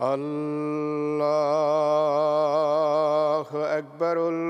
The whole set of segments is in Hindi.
الله أكبر الله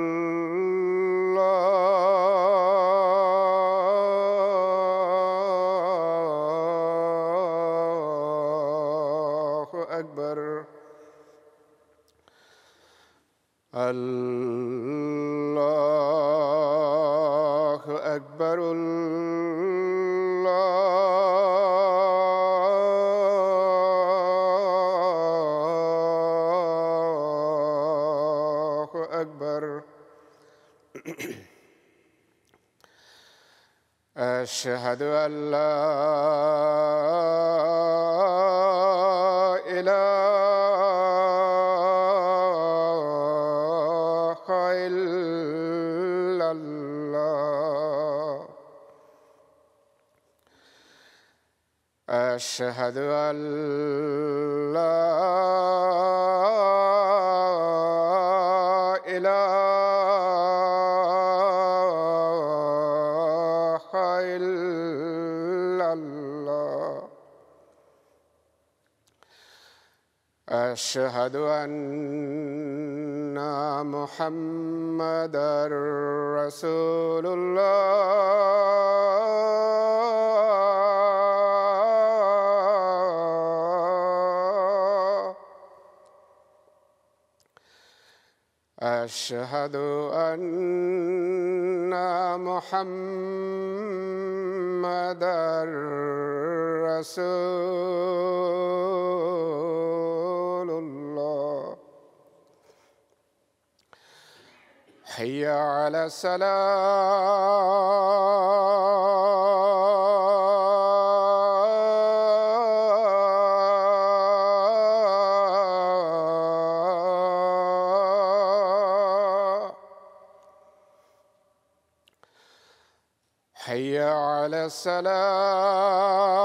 أشهد ان لا اله الا الله اشهد ان لا أشهد ان محمد رسول الله اشهد ان محمد رسول حي على السلام حي على السلام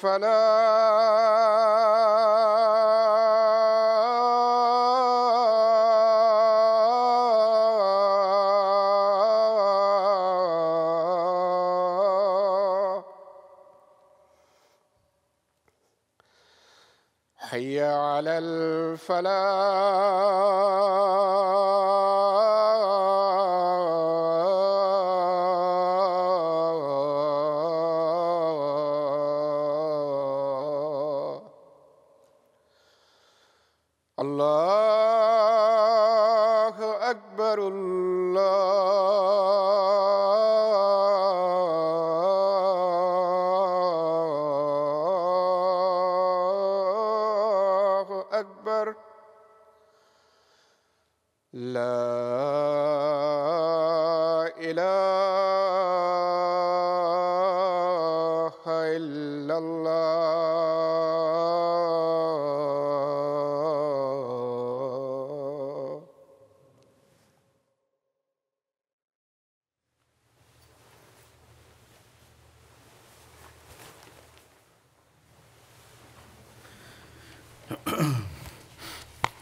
فلا حي على الفلاح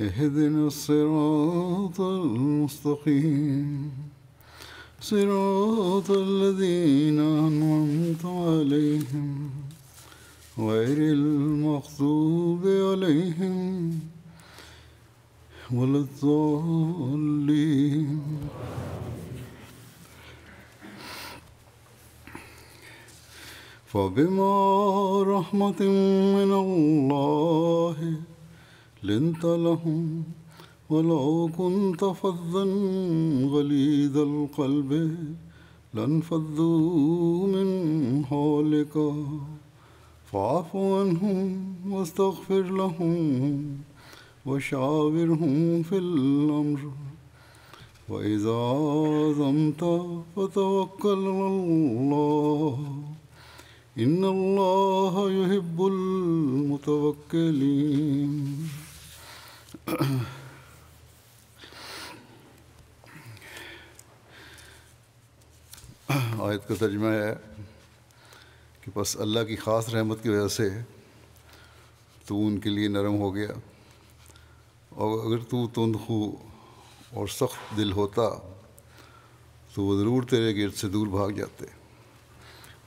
اهدنا الصراط المستقيم صراط الذين أنعمت عليهم غير المغضوب عليهم ولا الضالين فبما رحمة من الله لنت لهم ولو كنت فظا غليظ القلب لانفضوا من حولك فاعف عنهم واستغفر لهم وشاورهم في الأمر وإذا عزمت فتوكل على الله إن الله يحب المتوكلين आयत का तर्जमा है कि बस अल्लाह की ख़ास रहमत की वजह से तू उनके लिए नरम हो गया और अगर तू तंदू और सख्त दिल होता तो वो ज़रूर तेरे गिरद से दूर भाग जाते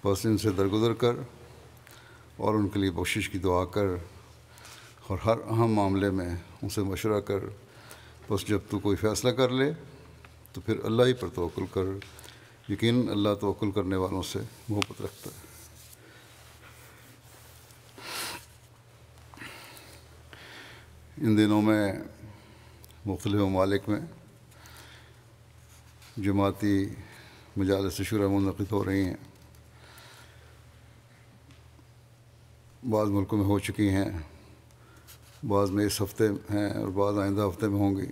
बस इनसे दरगुजर कर और उनके लिए बख्शिश की दुआ कर और हर अहम मामले में उनसे मशरा कर बस जब तू कोई फ़ैसला कर ले तो फिर अल्लाह ही पर तोल कर यकीन अल्लाह तोल करने वालों से मोहब्बत रखता है इन दिनों में मुख्तलिफ ममालिक में जमाती मजालस शुरा मुनद हो रही हैं बाद मुल्कों में हो चुकी हैं बाद में इस हफ्ते हैं और बाद आइंदा हफ्ते में होंगी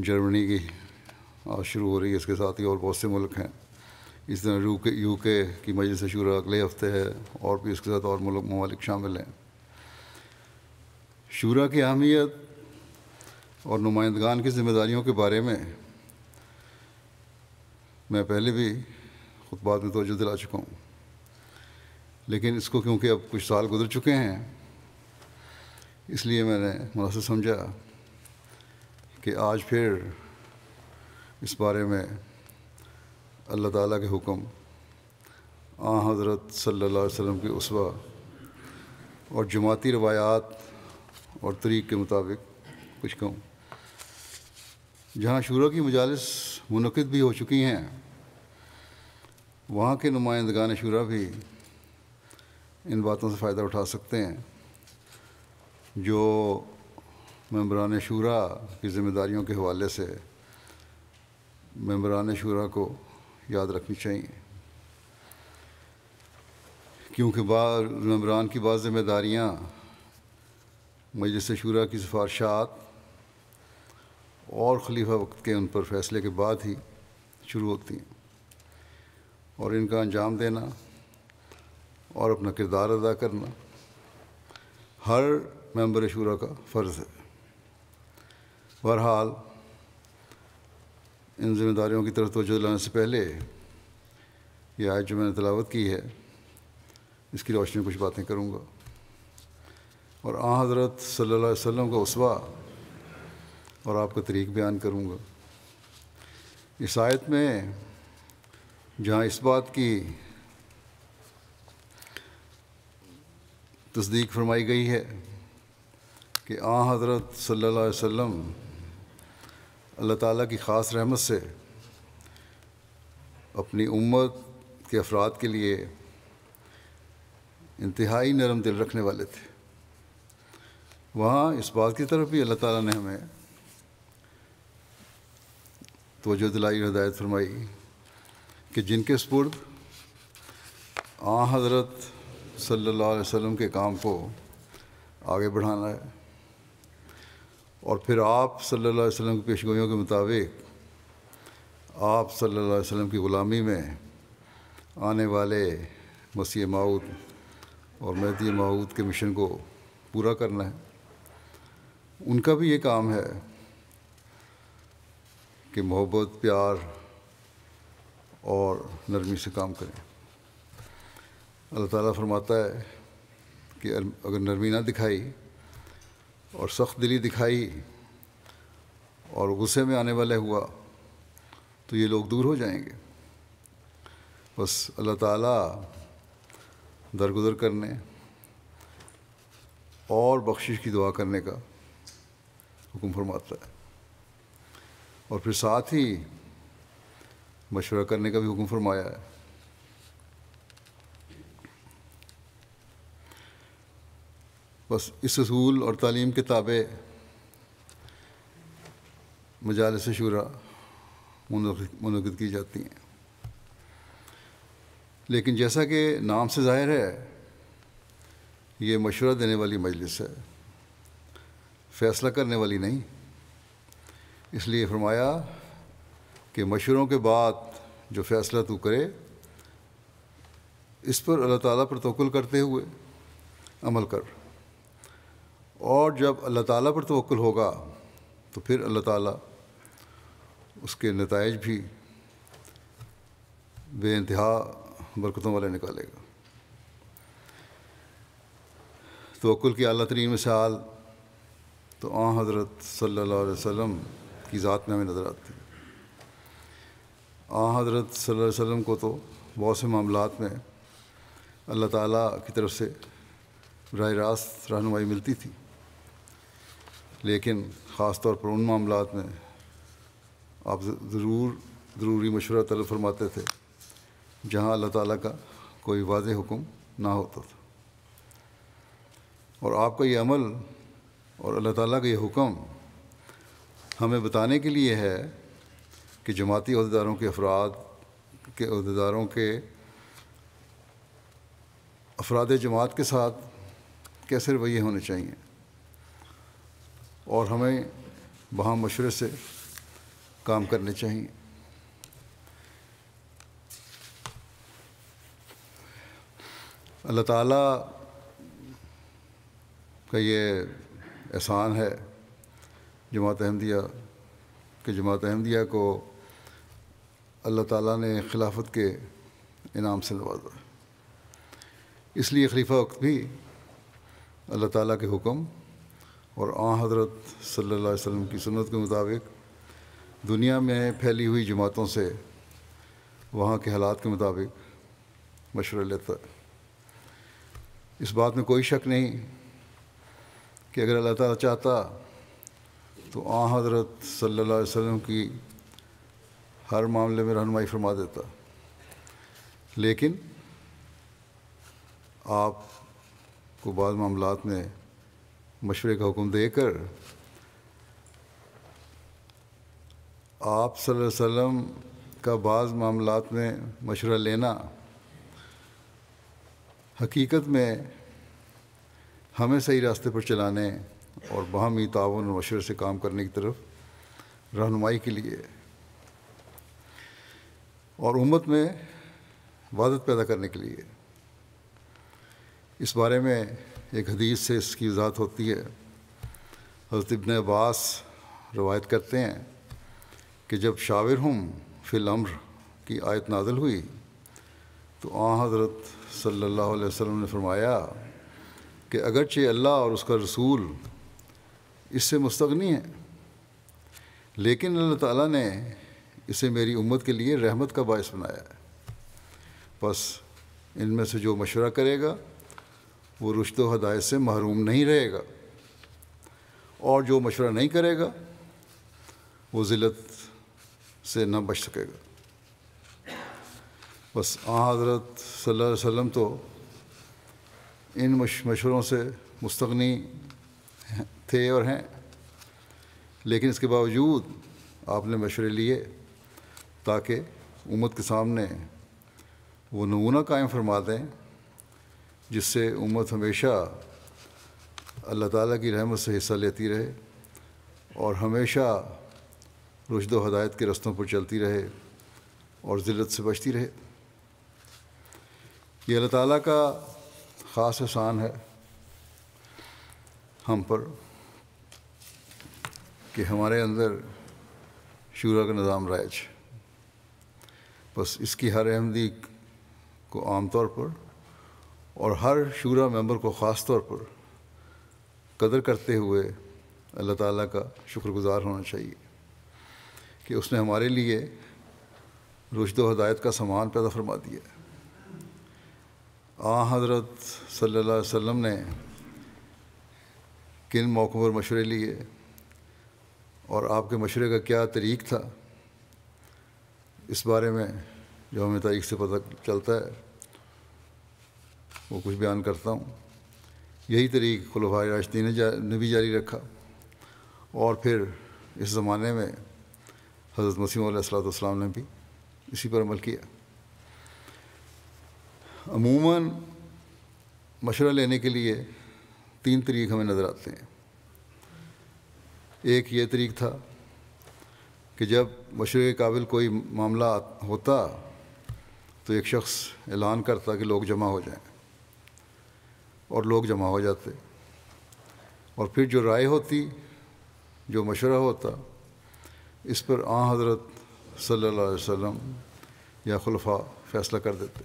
जर्मनी की आज शुरू हो रही है इसके साथ ही और बहुत से मुल्क हैं इस तरह यू के यू के की से शूरा अगले हफ्ते है और भी इसके साथ और मुल्क ममालिक शामिल हैं शूरा की अहमियत और नुमाइंदगान की जिम्मेदारियों के बारे में मैं पहले भी खुतबात में तोजह दिला चुका हूँ लेकिन इसको क्योंकि अब कुछ साल गुजर चुके हैं इसलिए मैंने मुनासिब समझा कि आज फिर इस बारे में अल्लाह ताला के हुक्म आ हज़रत अलैहि वसल्लम की उसवा और जमाती रवायात और तरीक़ के मुताबिक कुछ कहूँ जहाँ शुरू की मजालस मनद भी हो चुकी हैं वहाँ के नुमाइंदगान शुरा भी इन बातों से फ़ायदा उठा सकते हैं जो मम्बरान शूरा की ज़िम्मेदारियों के हवाले से मम्बरान शूरा को याद रखनी चाहिए क्योंकि बार मम्बरान की बाद ज़िम्मेदारियाँ मजलिस शूरा की सिफारशात और खलीफा वक्त के उन पर फैसले के बाद ही शुरू होती हैं और इनका अंजाम देना और अपना किरदार अदा करना हर मेंबर शुरा का फ़र्ज़ है बहरहाल इन जिम्मेदारियों की तरफ तोजह लाने से पहले यह आज जो मैंने तलावत की है इसकी रोशनी में कुछ बातें करूँगा और आ हज़रत सल्ला वसम का उसवा और आपका तरीक बयान करूँगा इस आयत में जहाँ इस बात की तस्दीक फरमाई गई है कि आ हज़रत अलैहि वसल्लम अल्लाह ताला की ख़ास रहमत से अपनी उम्मत के अफराद के लिए इंतहाई नरम दिल रखने वाले थे वहाँ इस बात की तरफ भी अल्लाह ताला ने हमें तोजो दिलाई हदायत फरमाई कि जिनके स्पुर्द आ हज़रत सल्लल्लाहु अलैहि वसल्लम के काम को आगे बढ़ाना है और फिर आप सल्लल्लाहु अलैहि वसल्लम की पेशगोइयों के मुताबिक आप सल्लल्लाहु अलैहि वसल्लम की ग़ुलामी में आने वाले मसीह माऊद और महदी माऊद के मिशन को पूरा करना है उनका भी ये काम है कि मोहब्बत प्यार और नरमी से काम करें अल्लाह ताला फरमाता है कि अगर नरमी ना दिखाई और सख्त दिली दिखाई और गुस्से में आने वाला हुआ तो ये लोग दूर हो जाएंगे बस अल्लाह ताला दरगुजर करने और बख्शिश की दुआ करने का हुक्म फरमाता है और फिर साथ ही मशवरा करने का भी हुक्म फरमाया है बस इस असूल और तालीम के ताबे मजालस शुरा मनद की जाती हैं लेकिन जैसा कि नाम से ज़ाहिर है ये मशवरा देने वाली मजलिस है फैसला करने वाली नहीं इसलिए फरमाया कि मशवरों के बाद जो फ़ैसला तू करे इस पर अल्लाह ताला पर तोकुल करते हुए अमल कर और जब अल्लाह ताला पर तवक्ल होगा तो फिर अल्लाह ताला उसके नतज भी बेानतहा बरकतों वाले निकालेगा तोल की अली तरीन मिसाल तो आ हज़रत सल्लल्लाहु अलैहि वसल्लम की ज़ात में हमें नज़र आती है आ हज़रत सल्लल्लाहु अलैहि वसल्लम को तो बहुत से मामलों में अल्लाह ताला की तरफ से राह रास्त रहनुमाई मिलती थी लेकिन ख़ास तौर पर उन मामला में आप ज़रूर ज़रूरी मशवरा तलब फरमाते थे जहाँ अल्लाह ताली का कोई वाज हुक्म ना होता था और आपका ये अमल और अल्लाह ताली का ये हुक्म हमें बताने के लिए है कि जमाती अहदेदारों के अफराद के अहदेदारों के अफराद जमात के साथ कैसे रवैये होने चाहिए और हमें वहाँ मशरे से काम करने चाहिए अल्लाह ताला का ये एहसान है जमात अहमदिया कि जमात अहमदिया को अल्लाह ताला ने खिलाफत के इनाम से नवाजा इसलिए खलीफा वक्त भी अल्लाह ताला के हुक्म और आ हज़रत सल्ला वसम की सुनत के मुताबिक दुनिया में फैली हुई जमातों से वहाँ के हालात के मुताबिक मशवर लेता इस बात में कोई शक नहीं कि अगर अल्लाह ताला चाहता तो आ हज़रत सल्ला वसम की हर मामले में रहनमाई फरमा देता लेकिन आप को बाद मामला में मशवरे का हुक्म देकर आप वसल्लम का बाज़ मामलात में मशवरा लेना हकीकत में हमें सही रास्ते पर चलाने और बाहमी तावन और मशरे से काम करने की तरफ रहनुमाई के लिए और उम्मत में वादत पैदा करने के लिए इस बारे में एक हदीस से इसकी वजात होती है हजरत इबन अब्बास रवायत करते हैं कि जब शाविर हम फिल अम्र की आयत नादल हुई तो आ हज़रत सल्लल्लाहु अलैहि वसल्लम ने फरमाया कि अगरचे अल्लाह और उसका रसूल इससे मुस्तगनी है लेकिन अल्लाह ताला ने इसे मेरी उम्मत के लिए रहमत का बायस बनाया है बस इनमें से जो मशवरा करेगा वो रुशद हदायत से महरूम नहीं रहेगा और जो मशवरा नहीं करेगा वो ज़िलत से ना बच सकेगा बस आ हज़रत सल्लल्लाहु अलैहि वसल्लम तो इन मशवरों से मुस्तगनी थे और हैं लेकिन इसके बावजूद आपने मशवरे लिए ताकि उम्मत के सामने वो नमूना कायम फरमा दें जिससे उम्मत हमेशा अल्लाह ताला की रहमत से हिस्सा लेती रहे और हमेशा रुशद हदायत के रस्तों पर चलती रहे और ज़िलत से बचती रहे ये अल्लाह ताला का ख़ास एहसान है हम पर कि हमारे अंदर शूरा का निज़ाम राइज बस इसकी हर अहमदी को आम तौर पर और हर शूरा मेंबर को ख़ास तौर पर कदर करते हुए अल्लाह ताला का शुक्रगुज़ार होना चाहिए कि उसने हमारे लिए रुशद हदायत का सामान पैदा फरमा दिया आ हज़रत सल्लल्लाहु अलैहि वसल्लम ने किन मौक़ों पर मशवरे लिए और आपके मशवरे का क्या तरीक़ था इस बारे में जो हमें तारीख से पता चलता है वो कुछ बयान करता हूँ यही तरीक़ खुलफा राशदी ने, जा, ने भी जारी रखा और फिर इस ज़माने में हज़रत मसीम सलाम ने भी इसी पर अमल किया अमूमन मशरा लेने के लिए तीन तरीक़ हमें नज़र आते हैं एक ये तरीक़ था कि जब मशरे के काबिल कोई मामला होता तो एक शख्स ऐलान करता कि लोग जमा हो जाएं और लोग जमा हो जाते और फिर जो राय होती जो मशवरा होता इस पर आ हज़रत सल्लल्लाहु अलैहि वसल्लम या खुलफा फ़ैसला कर देते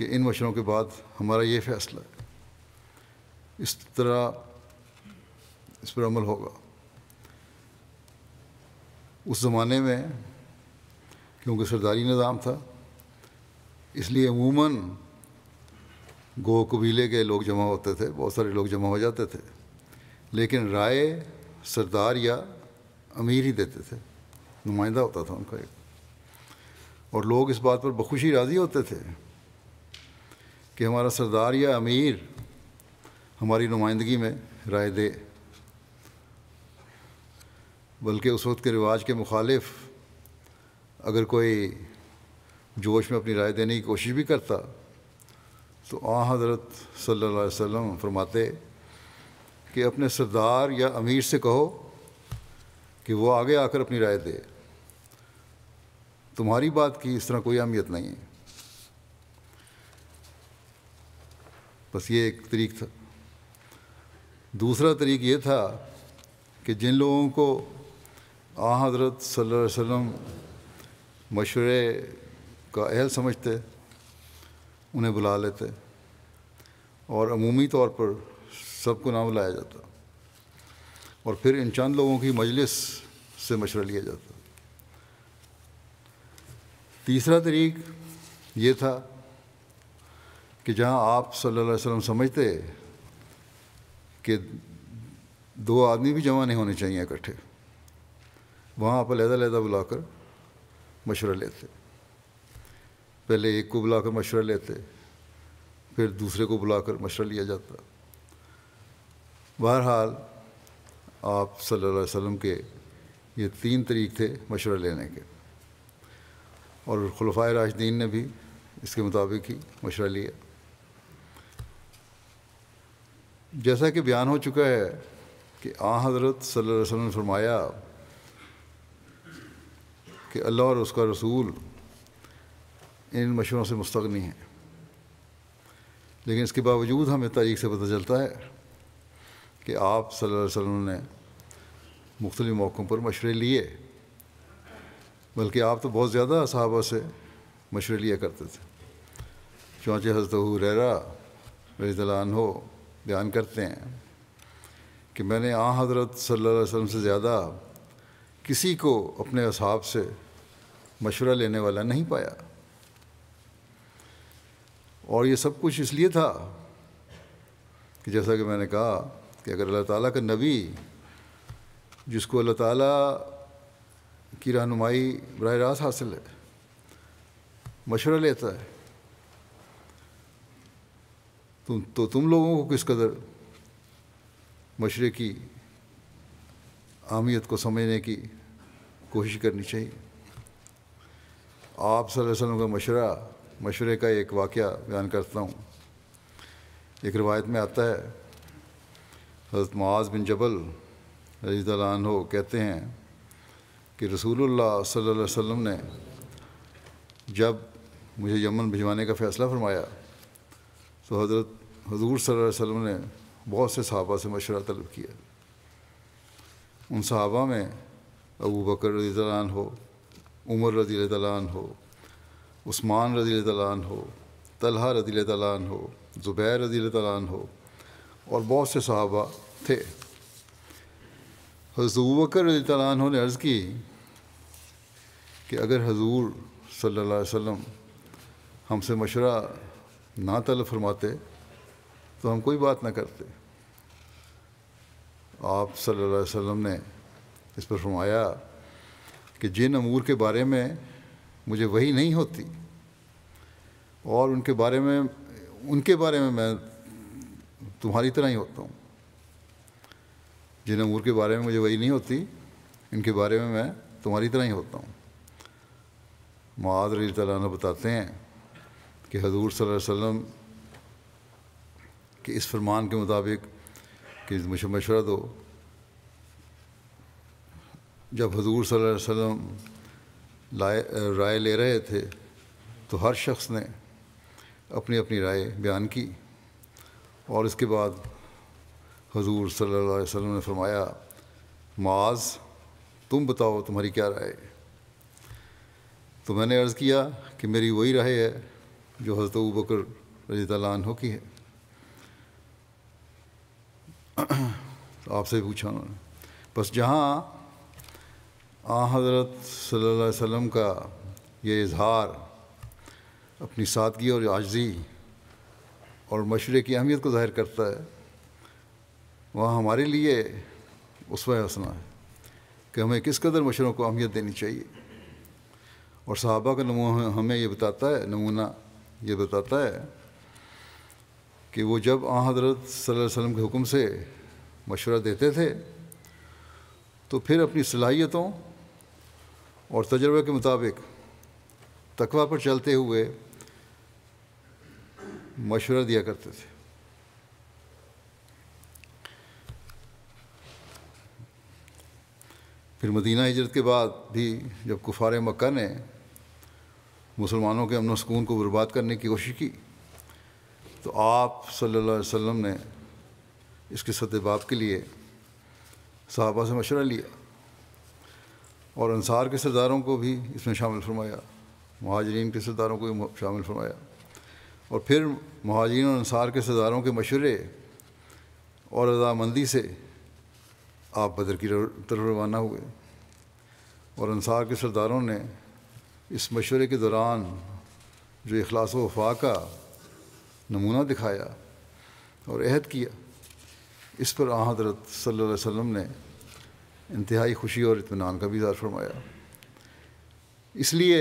कि इन मशरों के बाद हमारा ये फ़ैसला है इस तरह इस पर अमल होगा उस ज़माने में क्योंकि सरदारी निज़ाम था इसलिए अमूमन गो कबीले के लोग जमा होते थे बहुत सारे लोग जमा हो जाते थे लेकिन राय सरदार या अमीर ही देते थे नुमाइंदा होता था उनका एक और लोग इस बात पर बखुशी राज़ी होते थे कि हमारा सरदार या अमीर हमारी नुमाइंदगी में राय दे बल्कि उस वक्त के रिवाज के मुखालिफ अगर कोई जोश में अपनी राय देने की कोशिश भी करता तो आ हज़रत सल्ला वसम फरमाते कि अपने सरदार या अमीर से कहो कि वो आगे आकर अपनी राय दे तुम्हारी बात की इस तरह कोई अहमियत नहीं है बस ये एक तरीक था दूसरा तरीक ये था कि जिन लोगों को आ हज़रत सल्लल्लाहु मशवरे का अहल समझते उन्हें बुला लेते और अमूमी तौर पर सबको ना बुलाया जाता और फिर इन चंद लोगों की मजलिस से मशरा लिया जाता तीसरा तरीक ये था कि जहाँ आप सल्लल्लाहु अलैहि वसल्लम समझते कि दो आदमी भी जमा नहीं होने चाहिए इकट्ठे वहाँ आप अलहदा अलहदा बुलाकर मशवरा लेते पहले एक को बुलाकर मशवरा लेते फिर दूसरे को बुलाकर मशवरा लिया जाता बहरहाल आप सल्लल्लाहु अलैहि वसल्लम के ये तीन तरीक़ थे मशवरा लेने के और खलफा राशदीन ने भी इसके मुताबिक ही मशवरा लिया जैसा कि बयान हो चुका है कि आ हज़रत सल्लल्लाहु अलैहि वसल्लम ने फरमाया कि अल्लाह और उसका रसूल इन मशवरों से मुस्तनी है लेकिन इसके बावजूद हमें तारीख से पता चलता है कि आप सल्लल्लाहु अलैहि वसल्लम ने मुख्तलि मौक़ों पर मशवरे लिए बल्कि आप तो बहुत ज़्यादा साहबा से मशवरे लिया करते थे चौँचे हजरत हुररा रजलान हो बयान करते हैं कि मैंने आ हज़रत सल्लल्लाहु अलैहि से ज़्यादा किसी को अपने असाब से मशवरा लेने वाला नहीं पाया और ये सब कुछ इसलिए था कि जैसा कि मैंने कहा कि अगर अल्लाह ताला का नबी जिसको अल्लाह ताला की रहनुमाई बरह रास्त हासिल है मशवरा लेता है तुम तो, तो तुम लोगों को किस कदर मशरे की अहमियत को समझने की कोशिश करनी चाहिए आप सल्लल्लाहु अलैहि वसल्लम का मशरा मशरे का एक वाक़ बयान करता हूँ एक रवायत में आता है हज़रत मज़ बिन जबल रजीदान हो कहते हैं कि रसूलुल्लाह सल्लल्लाहु अलैहि वसल्लम ने जब मुझे यमन भिजवाने का फ़ैसला फरमाया तो हज़रत हजूर सल्लल्लाहु अलैहि वसल्लम ने बहुत से सहाबा से मशवरा तलब किया उन सहाबा में अबू बकर रजीदान हो उमर रजी तन हो उस्मान रज़ी तैन हो तलहा रज़ी तैन हो ज़ुबैर रजील तैन हो और बहुत से सहाबा थे हजूबकर रजी तैन ने अर्ज़ की कि अगर हजूर सल्ला वम हमसे मशरा ना तलब फरमाते तो हम कोई बात ना करते आप सल्लल्लाहु अलैहि वसल्लम ने इस पर फरमाया कि जिन अमूर के बारे में मुझे वही नहीं होती और उनके बारे में उनके बारे में मैं तुम्हारी तरह ही होता हूँ जिन अमूर के बारे में मुझे वही नहीं होती इनके बारे में मैं तुम्हारी तरह ही होता हूँ माद रही तला बताते हैं कि हजूर वसम के इस फरमान के मुताबिक कि मुझे मशवरा दो जब हजूर वसम लाए राय ले रहे थे तो हर शख्स ने अपनी अपनी राय बयान की और इसके बाद हजूर सल्ला वसम ने फरमाया माज तुम बताओ तुम्हारी क्या राय तो मैंने अर्ज़ किया कि मेरी वही राय है जो हज़रत बकर रजी तु की है तो आपसे पूछा उन्होंने बस जहाँ आ हज़रत सल्लल्लाहु अलैहि वसल्लम का ये इजहार अपनी सादगी और आजजी और मशरे की अहमियत को ज़ाहिर करता है वहाँ हमारे लिए उसवा हसना है कि हमें किस कदर मशरों को अहमियत देनी चाहिए और सहाबा का नमू हमें ये बताता है नमूना ये बताता है कि वो जब आ हज़रत सल्लल्लाहु अलैहि वसल्लम के हुक्म से मशवरा देते थे तो फिर अपनी सलाहियतों और तजर्बे के मुताबिक तकवा पर चलते हुए मशवरा दिया करते थे फिर मदीना हिजरत के बाद भी जब कुफार मक्का ने मुसलमानों के अमन सुकून को बर्बाद करने की कोशिश की तो आप सल्लल्लाहु अलैहि वसल्लम ने इसके सतबाब के लिए साहबा से मशवरा लिया और अनसार के सरदारों को भी इसमें शामिल फरमाया महाजरीन के सरदारों को भी शामिल फरमाया और फिर महाजरीन और अनसार के सरदारों के मशवरे और रजामंदी से आप बदर की तरफ रवाना हुए और अंसार के सरदारों ने इस मशवरे के दौरान जो अखलास वफा का नमूना दिखाया और अहद किया इस पर आदरत सल सल्ला वसम ने इंतहाई खुशी और इतमान का भी इजहार फरमाया इसलिए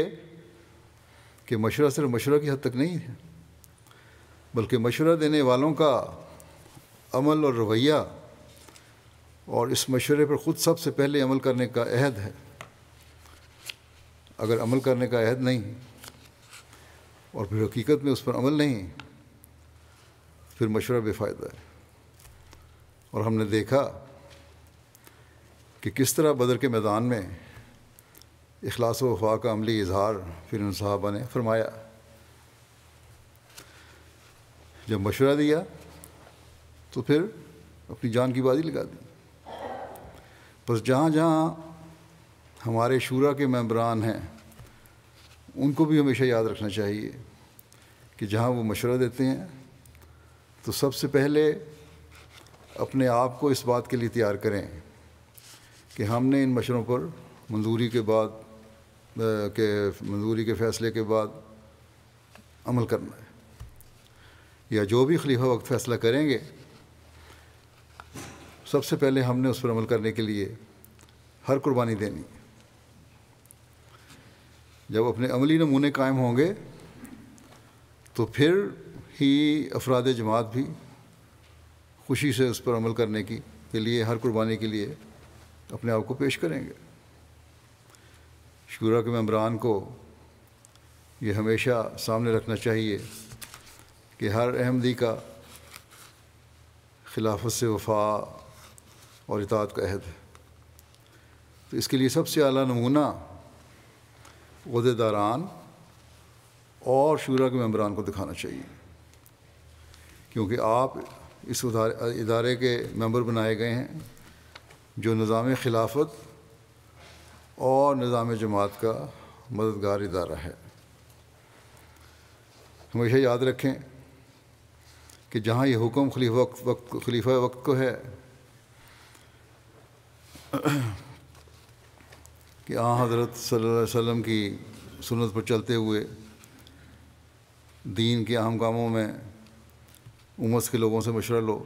कि मशवरा सिर्फ मशवरा की हद तक नहीं है बल्कि मशवरा देने वालों का अमल और रवैया और इस मशवरे पर ख़ुद सबसे पहले अमल करने का अहद है अगर अमल करने का अहद नहीं और फिर हकीकत में उस पर अमल नहीं फिर मशवरा बेफ़ायदा है और हमने देखा कि किस तरह बदर के मैदान में अखलास वफा का अमली इजहार फिर उन साहबा ने फरमाया जब मशवरा दिया तो फिर अपनी जान की बाजी लगा दी बस जहाँ जहाँ हमारे शूरा के मेम्बरान हैं उनको भी हमेशा याद रखना चाहिए कि जहाँ वो मशवरा देते हैं तो सबसे पहले अपने आप को इस बात के लिए तैयार करें कि हमने इन मशरों पर मंजूरी के बाद के मंजूरी के फ़ैसले के बाद अमल करना है या जो भी खलीफा वक्त फ़ैसला करेंगे सबसे पहले हमने उस पर अमल करने के लिए हर कुर्बानी देनी है जब अपने अमली नमूने कायम होंगे तो फिर ही अफराद जमात भी खुशी से उस पर अमल करने की के लिए हर कुर्बानी के लिए अपने आप को पेश करेंगे शुरा के मम्बरान को ये हमेशा सामने रखना चाहिए कि हर अहमदी का खिलाफत से वफा और इतात का अहद है तो इसके लिए सबसे अला नमूना अहदेदारान और शूरा के मम्बरान को दिखाना चाहिए क्योंकि आप इस उदारे इदारे के मेंबर बनाए गए हैं जो निज़ाम खिलाफत और निज़ाम जमात का मददगार इदारा है हमेशा याद रखें कि जहाँ ये हुक्म खलीफा वक्त वक्त खलीफा वक्त को है कि आ हज़रत वसल्लम की सुनत पर चलते हुए दीन के अहम कामों में उमस के लोगों से मशरा लो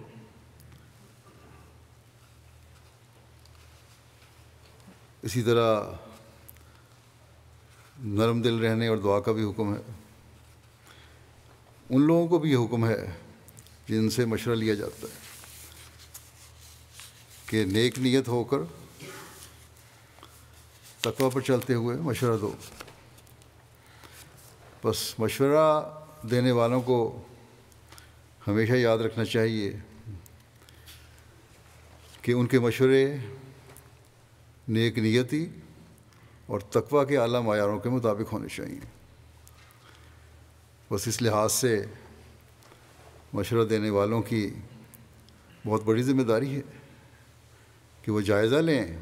इसी तरह नरम दिल रहने और दुआ का भी हुक्म है उन लोगों को भी ये हुक्म है जिनसे मशवरा लिया जाता है कि नेक नियत होकर तकवा पर चलते हुए मशवरा दो बस मशवरा देने वालों को हमेशा याद रखना चाहिए कि उनके मशवरे नेक नियति और तकवा के आला मैारों के मुताबिक होने चाहिए बस इस लिहाज से मशवरा देने वालों की बहुत बड़ी ज़िम्मेदारी है कि वो जायज़ा लें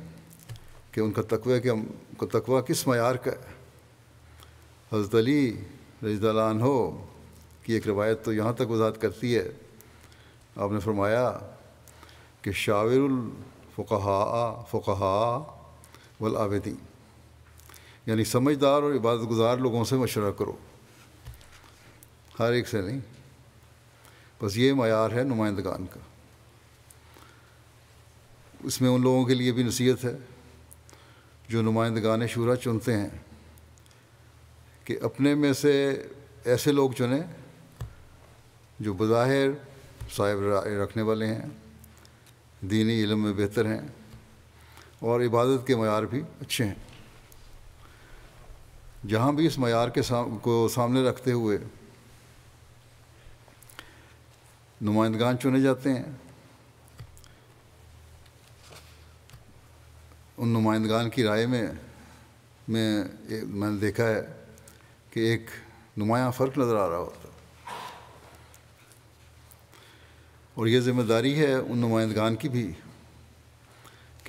कि उनका तकवे के उनका तकवा किस मैार का है हज़रत अली रजदान हो कि एक रवायत तो यहाँ तक वजात करती है आपने फरमाया कि शाविर फ़ुकहा फ़ुकहा वल आबदी यानी समझदार और इबादत गुजार लोगों से मशवरा करो हर एक से नहीं बस ये मैार है नुमाइंदगान का इसमें उन लोगों के लिए भी नसीहत है जो नुमाइंदगान शुरा चुनते हैं कि अपने में से ऐसे लोग चुने जो बज़ाहिर साहिब रखने वाले हैं दीनी इलम में बेहतर हैं और इबादत के मैार भी अच्छे हैं जहाँ भी इस मैार के साम, को सामने रखते हुए नुमाइंदगान चुने जाते हैं उन नुमाइंदगान की राय में मैं मैंने देखा है कि एक नुमाया फ़र्क नज़र आ रहा होता और ये ज़िम्मेदारी है उन नुमाइंदगान की भी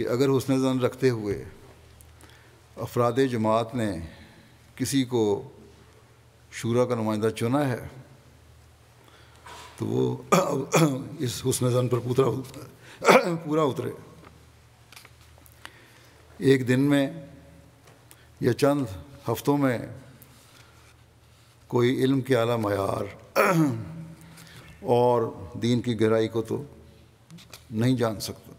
कि अगर हुसन जन रखते हुए अफराद जमात ने किसी को शूरा का नुमाइंदा चुना है तो वो इस हुसन जन पर पूरा पूरा उतरे एक दिन में या चंद हफ्तों में कोई इल्म के आला मैार और दीन की गहराई को तो नहीं जान सकता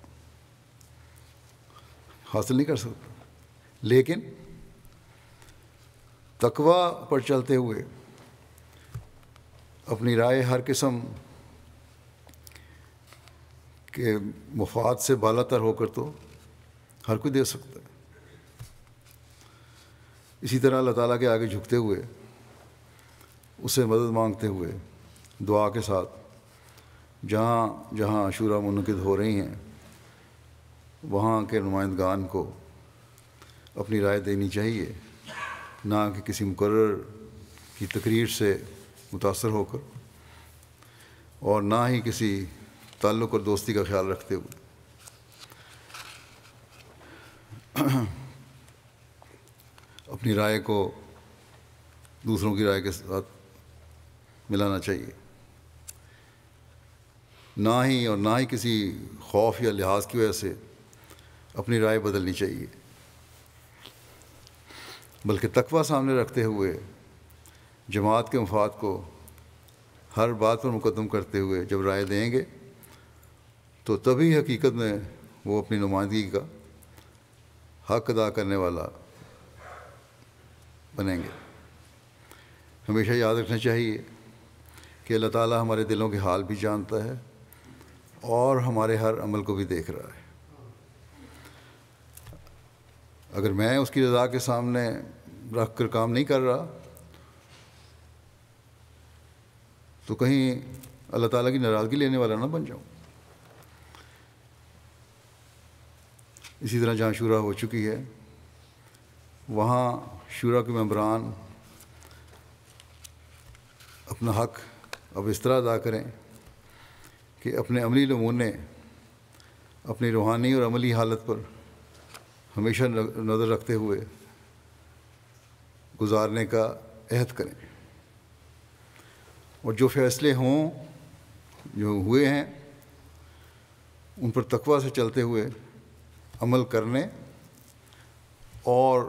हासिल नहीं कर सकता लेकिन तकवा पर चलते हुए अपनी राय हर किस्म के मफाद से बालातर होकर तो हर कोई दे सकता है इसी तरह अल्लाह ताला के आगे झुकते हुए उसे मदद मांगते हुए दुआ के साथ जहाँ जहाँ आशूरा मुनद हो रही हैं वहाँ के नुमाइंदगान को अपनी राय देनी चाहिए ना कि किसी मुकर की तकरीर से मुतासर होकर और ना ही किसी ताल्लुक़ और दोस्ती का ख्याल रखते हुए अपनी राय को दूसरों की राय के साथ मिलाना चाहिए ना ही और ना ही किसी खौफ या लिहाज की वजह से अपनी राय बदलनी चाहिए बल्कि तकवा सामने रखते हुए जमात के मफाद को हर बात पर मुकदम करते हुए जब राय देंगे तो तभी हकीकत में वो अपनी नुमाइंदगी का हक अदा करने वाला बनेंगे हमेशा याद रखना चाहिए कि अल्लाह ताला हमारे दिलों के हाल भी जानता है और हमारे हर अमल को भी देख रहा है अगर मैं उसकी रजा के सामने रख कर काम नहीं कर रहा तो कहीं अल्लाह ताला की नाराज़गी लेने वाला ना बन जाऊँ इसी तरह जहाँ शूरा हो चुकी है वहाँ शूरा के मम्बरान अपना हक अब इस तरह अदा करें कि अपने अमली नमूने अपनी रूहानी और अमली हालत पर हमेशा नज़र रखते हुए गुजारने का अहद करें और जो फैसले हों जो हुए हैं उन पर तकवा से चलते हुए अमल करने और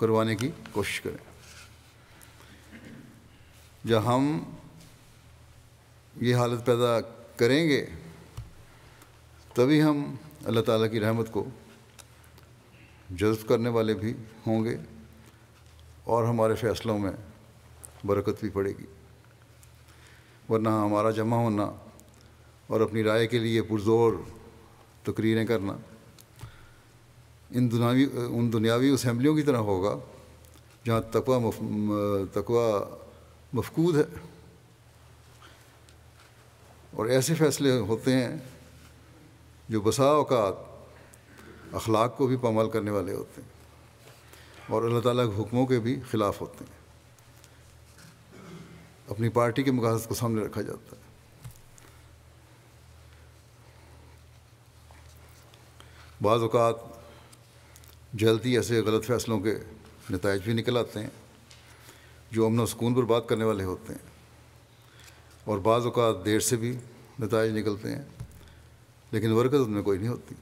करवाने की कोशिश करें जब हम ये हालत पैदा करेंगे तभी हम अल्लाह ताला की रहमत को जज्ब करने वाले भी होंगे और हमारे फैसलों में बरकत भी पड़ेगी वरना हमारा जमा होना और अपनी राय के लिए पुरजोर तकरीरें करना इन दुनियावी उन दुनियावी असम्बलियों की तरह होगा जहाँ तकवा मफ, तकवा मफकूद है और ऐसे फैसले होते हैं जो बसा अवकात अखलाक को भी पामाल करने वाले होते हैं और अल्लाह ताला के हुक्मों के भी ख़िलाफ़ होते हैं अपनी पार्टी के मकासद को सामने रखा जाता है बाज़ अवत जल्दी ऐसे गलत फ़ैसलों के नतज भी निकल आते हैं जो अमन सुकून पर बात करने वाले होते हैं और बाज़ देर से भी नतज निकलते हैं लेकिन वर्कत उनमें कोई नहीं होती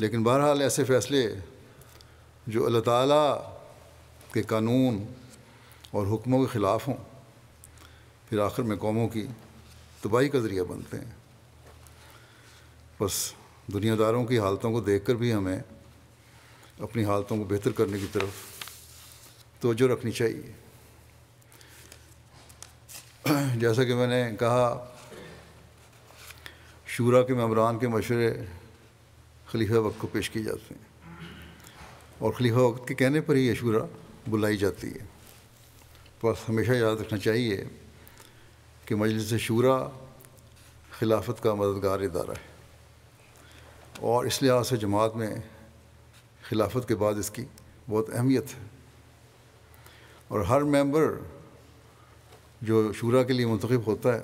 लेकिन बहरहाल ऐसे फ़ैसले जो अल्लाह ताला के कानून और हुक्मों के ख़िलाफ़ हों फिर आखिर में कौमों की तबाही का ज़रिया बनते हैं बस दुनियादारों की हालतों को देख कर भी हमें अपनी हालतों को बेहतर करने की तरफ तोजो रखनी चाहिए जैसा कि मैंने कहा शूरा के ममरान के मशरे खलीफा वक्त को पेश किए जाते हैं और खलीफा वक्त के कहने पर ही यशूरा शूरा बुलाई जाती है तो बस हमेशा याद रखना चाहिए कि मजलिस शूरा खिलाफत का मददगार इदारा है और इस लिहाज से जमात में खिलाफत के बाद इसकी बहुत अहमियत है और हर मेंबर जो शूरा के लिए मंतखब होता है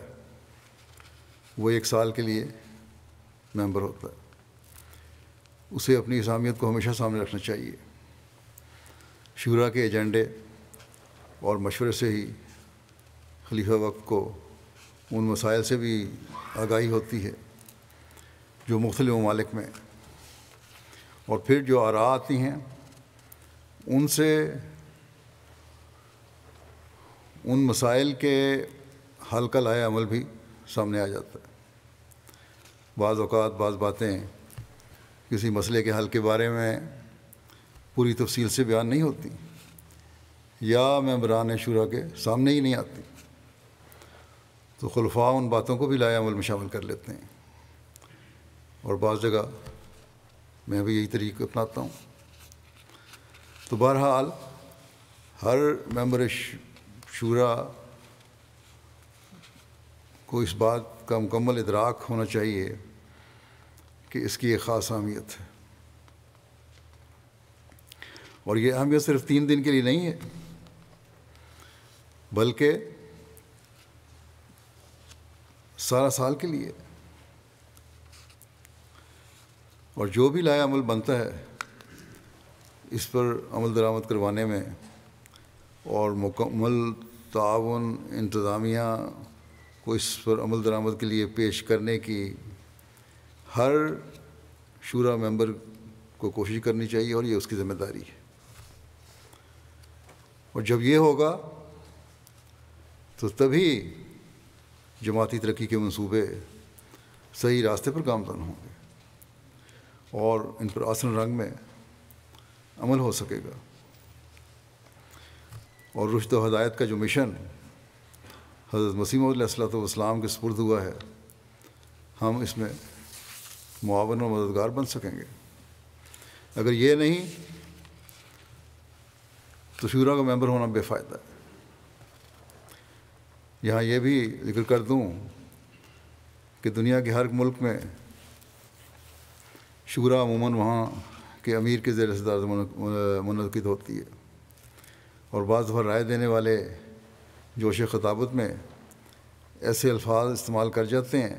वो एक साल के लिए मेंबर होता है उसे अपनी इसामियत को हमेशा सामने रखना चाहिए शुरा के एजेंडे और मशवरे से ही खलीफा वक्त को उन मसाइल से भी आगाही होती है जो मुख्तलि ममालिक में और फिर जो आरा आती हैं उनसे उन मसाइल के हल का अमल भी सामने आ जाता है बाज़ अवत बाज़ बातें किसी मसले के हल के बारे में पूरी तफसील से बयान नहीं होती या मम्बरान शुरा के सामने ही नहीं आती तो खुलफा उन बातों को भी लायामल में शामिल कर लेते हैं और बज़ जगह मैं भी यही तरीक़ अपनाता हूँ तो बहरहाल हर मेंबर शुरा को इस बात का मुकम्मल इदराक होना चाहिए कि इसकी एक ख़ास अहमियत है और ये अहमियत सिर्फ तीन दिन के लिए नहीं है बल्कि सारा साल के लिए और जो भी लाया अमल बनता है इस पर अमल दरामद करवाने में और मुकम्मल ताउन इंतज़ामिया को इस पर अमल दरामद के लिए पेश करने की हर शूरा मेंबर को कोशिश करनी चाहिए और ये उसकी ज़िम्मेदारी है और जब ये होगा तो तभी जमाती तरक्की के मंसूबे सही रास्ते पर कामदान होंगे और इन पर आसन रंग में अमल हो सकेगा और रुशद हदायत का जो मिशन हज़रत मसीम सलाम के सपुर्द हुआ है हम इसमें मुआवन और मददगार बन सकेंगे अगर ये नहीं तो शूरा का मेंबर होना बेफ़ायदा है यहाँ ये भी जिक्र कर दूँ कि दुनिया के हर मुल्क में शूरा अमूमन वहाँ के अमीर के ज़र सदार मनद होती है और बाज़ भर राय देने वाले जोश खताबत में ऐसे अल्फाज इस्तेमाल कर जाते हैं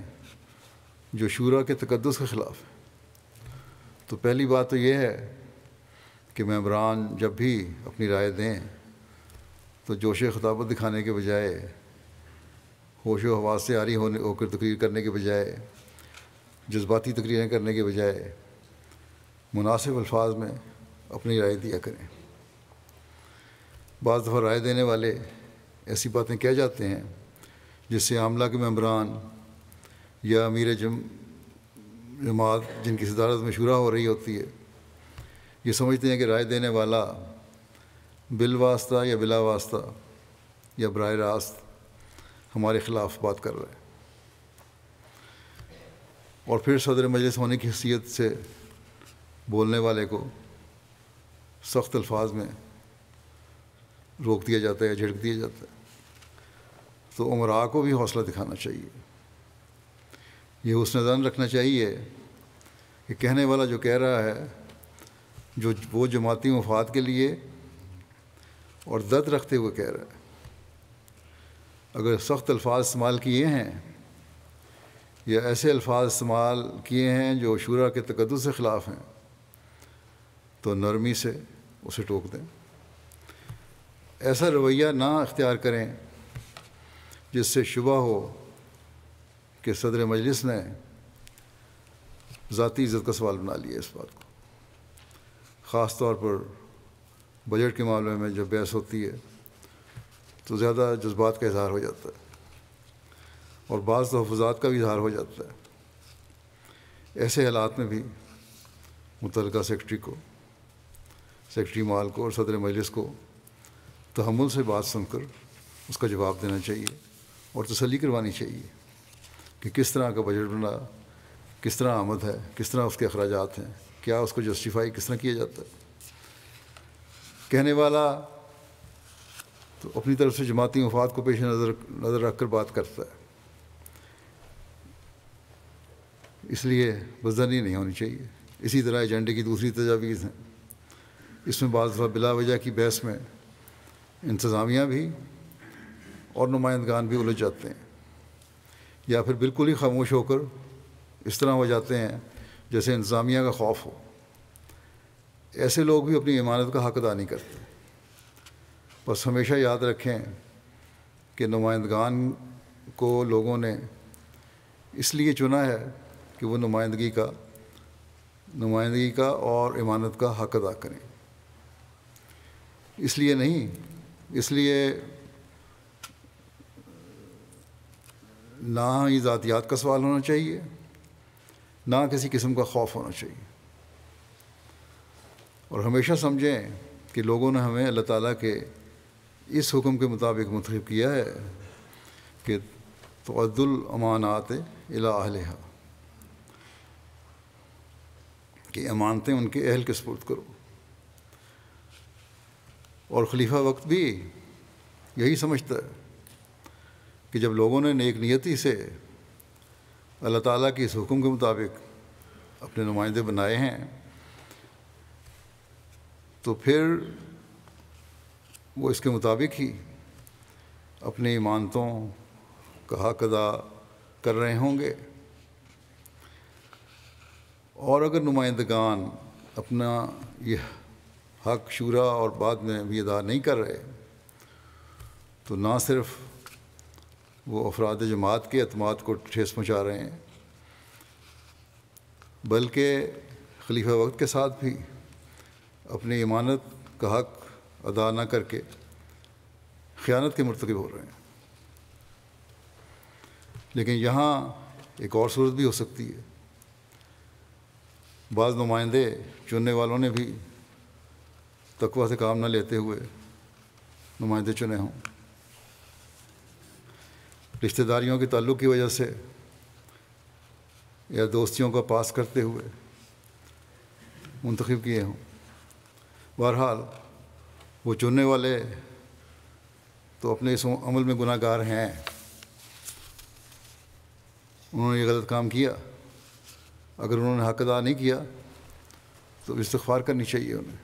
जो शुरा के तकदस के ख़िलाफ़ है तो पहली बात तो ये है कि मेम्बरान जब भी अपनी राय दें तो जोश खताबत दिखाने के बजाय होश व हवास से आरी होने होकर तकरीर करने के बजाय जज्बाती तकरीरें करने के बजाय मुनासिब अल्फाज में अपनी राय दिया करें बज़ दफ़ा राय देने वाले ऐसी बातें कह जाते हैं जिससे आमला के मम्बरान या अमीर जम जमात जिनकी सदारत में शुरा हो रही होती है ये समझते हैं कि राय देने वाला बिल वास्ता या बिला वास्ता या बर रास्त हमारे ख़िलाफ़ बात कर रहे हैं और फिर सदर मजलिस होने की हैसियत से बोलने वाले को सख्त अल्फाज में रोक दिया जाता है या झिड़क दिया जाता है तो उमरा को भी हौसला दिखाना चाहिए ये उसने ध्यान रखना चाहिए कि कहने वाला जो कह रहा है जो वो जमाती मफाद के लिए और दर्द रखते हुए कह रहा है अगर सख्त अल्फाज इस्तेमाल किए हैं या ऐसे अल्फाज इस्तेमाल किए हैं जो शुरा के तकदस के ख़िलाफ़ हैं तो नरमी से उसे टोक दें ऐसा रवैया ना अख्तियार करें जिससे शुबा हो कि सदर मजलिस ने ज़ाती इज़्ज़त का सवाल बना लिया इस बात को ख़ास तौर पर बजट के मामले में जब बहस होती है तो ज़्यादा जज्बात का इजहार हो जाता है और बाज़ तहफात का भी इजहार हो जाता है ऐसे हालात में भी मुतल सेक्रटरी को सेक्रटरी माल को और सदर मजलिस को तहमुल से बात सुनकर उसका जवाब देना चाहिए और तसली करवानी चाहिए कि किस तरह का बजट बना किस तरह आमद है किस तरह उसके अखराज हैं क्या उसको जस्टिफाई किस तरह किया जाता है कहने वाला तो अपनी तरफ से जमाती मफाद को पेश नज़र नज़र रख कर बात करता है इसलिए बजदानी नहीं होनी चाहिए इसी तरह एजेंडे की दूसरी तजावीज़ हैं इसमें बाद बिला वजह की बहस में इंतज़ामिया भी और नुमाइंदान भी उलझ जाते हैं या फिर बिल्कुल ही खामोश होकर इस तरह हो जाते हैं जैसे इंतज़ामिया का खौफ हो ऐसे लोग भी अपनी इमानत का हक अदा नहीं करते बस हमेशा याद रखें कि नुमाइंदगान को लोगों ने इसलिए चुना है कि वो नुमाइंदगी का नुमाइंदगी का और इमानत का हक अदा करें इसलिए नहीं इसलिए ना ही ज़ातियात का सवाल होना चाहिए ना किसी किस्म का खौफ होना चाहिए और हमेशा समझें कि लोगों ने हमें अल्लाह ताला के इस हुक्म के मुताबिक मंतखब किया है कि तोद्दुल अमानात अला कि अमानतें उनके अहल के सपुर्द करो और खलीफा वक्त भी यही समझता है कि जब लोगों ने नेक नियति से अल्लाह ताला के इस हुक्म के मुताबिक अपने नुमाइंदे बनाए हैं तो फिर वो इसके मुताबिक ही अपनी इमानतों का हक अदा कर रहे होंगे और अगर नुमाइंदगान अपना यह हक शूरा और बाद में भी अदा नहीं कर रहे तो ना सिर्फ़ वो अफराद जमात के अतमाद को ठेस पहुँचा रहे हैं बल्कि खलीफा वक्त के साथ भी अपनी ईमानत का हक अदा न करके ख़यानत के मरतकब हो रहे हैं लेकिन यहाँ एक और सूरत भी हो सकती है बाद नुमाइंदे चुनने वालों ने भी तकवा से काम न लेते हुए नुमाइंदे चुने हों रिश्तेदारियों के ताल्लुक़ की वजह से या दोस्तियों का पास करते हुए मंतखब किए हों बहरहाल वो चुनने वाले तो अपने इस अमल में गुनागार हैं उन्होंने ये गलत काम किया अगर उन्होंने हक अदा नहीं किया तो इस्तार करनी चाहिए उन्हें